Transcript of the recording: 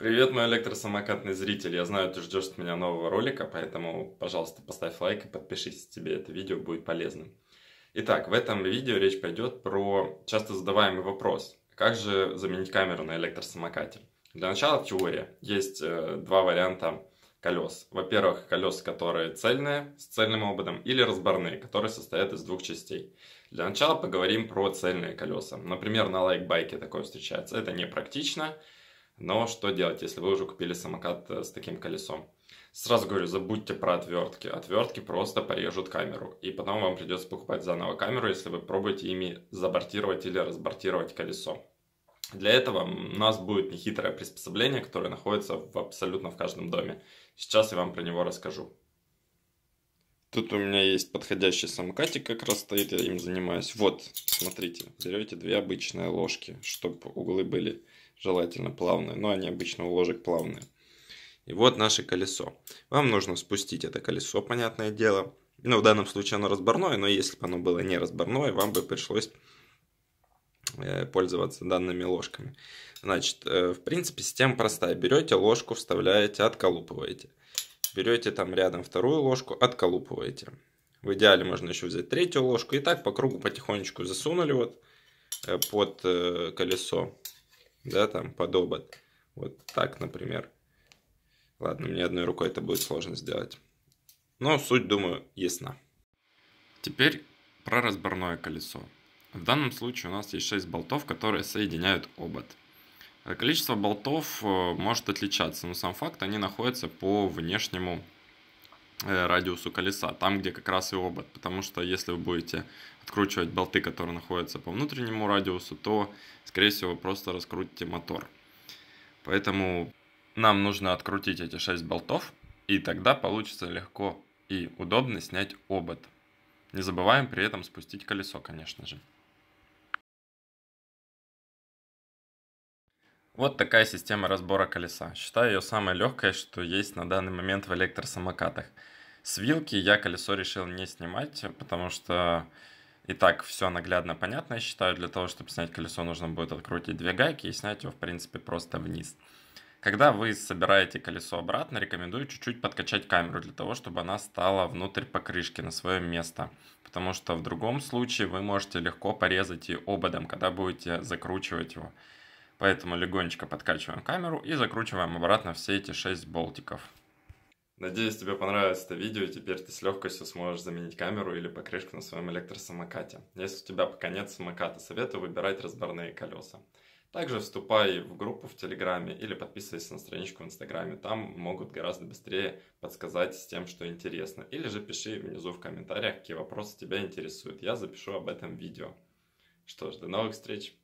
Привет, мой электросамокатный зритель. Я знаю, ты ждешь от меня нового ролика, поэтому, пожалуйста, поставь лайк и подпишись, тебе это видео будет полезным. Итак, в этом видео речь пойдет про часто задаваемый вопрос. Как же заменить камеру на электросамокате? Для начала теория. Есть э, два варианта колес. Во-первых, колеса, которые цельные, с цельным ободом, или разборные, которые состоят из двух частей. Для начала поговорим про цельные колеса. Например, на лайкбайке такое встречается. Это непрактично, практично но что делать, если вы уже купили самокат э, с таким колесом? Сразу говорю, забудьте про отвертки. Отвертки просто порежут камеру. И потом вам придется покупать заново камеру, если вы пробуете ими забортировать или разбортировать колесо. Для этого у нас будет нехитрое приспособление, которое находится в, абсолютно в каждом доме. Сейчас я вам про него расскажу. Тут у меня есть подходящий самокатик, как раз стоит, я им занимаюсь. Вот, смотрите, берете две обычные ложки, чтобы углы были желательно плавные, но они обычно у ложек плавные. И вот наше колесо. Вам нужно спустить это колесо, понятное дело. Но ну, в данном случае оно разборное, но если бы оно было не разборное, вам бы пришлось э, пользоваться данными ложками. Значит, э, в принципе, система простая. Берете ложку, вставляете, отколупываете. Берете там рядом вторую ложку, отколупываете. В идеале можно еще взять третью ложку. И так по кругу потихонечку засунули вот э, под колесо да, там, под обод Вот так, например. Ладно, мне одной рукой это будет сложно сделать. Но суть, думаю, ясна. Теперь про разборное колесо. В данном случае у нас есть 6 болтов, которые соединяют обод. Количество болтов э, может отличаться, но сам факт, они находятся по внешнему Э, радиусу колеса, там, где как раз и обод, потому что если вы будете откручивать болты, которые находятся по внутреннему радиусу, то, скорее всего, просто раскрутите мотор. Поэтому нам нужно открутить эти 6 болтов, и тогда получится легко и удобно снять обод. Не забываем при этом спустить колесо, конечно же. Вот такая система разбора колеса. Считаю ее самой легкой, что есть на данный момент в электросамокатах. С вилки я колесо решил не снимать, потому что и так все наглядно понятно, я считаю. Для того, чтобы снять колесо, нужно будет открутить две гайки и снять его, в принципе, просто вниз. Когда вы собираете колесо обратно, рекомендую чуть-чуть подкачать камеру для того, чтобы она стала внутрь покрышки на свое место. Потому что в другом случае вы можете легко порезать ее ободом, когда будете закручивать его. Поэтому легонечко подкачиваем камеру и закручиваем обратно все эти 6 болтиков. Надеюсь, тебе понравилось это видео, и теперь ты с легкостью сможешь заменить камеру или покрышку на своем электросамокате. Если у тебя пока нет самоката, советую выбирать разборные колеса. Также вступай в группу в Телеграме или подписывайся на страничку в Инстаграме. Там могут гораздо быстрее подсказать с тем, что интересно. Или же пиши внизу в комментариях, какие вопросы тебя интересуют. Я запишу об этом видео. Что ж, до новых встреч!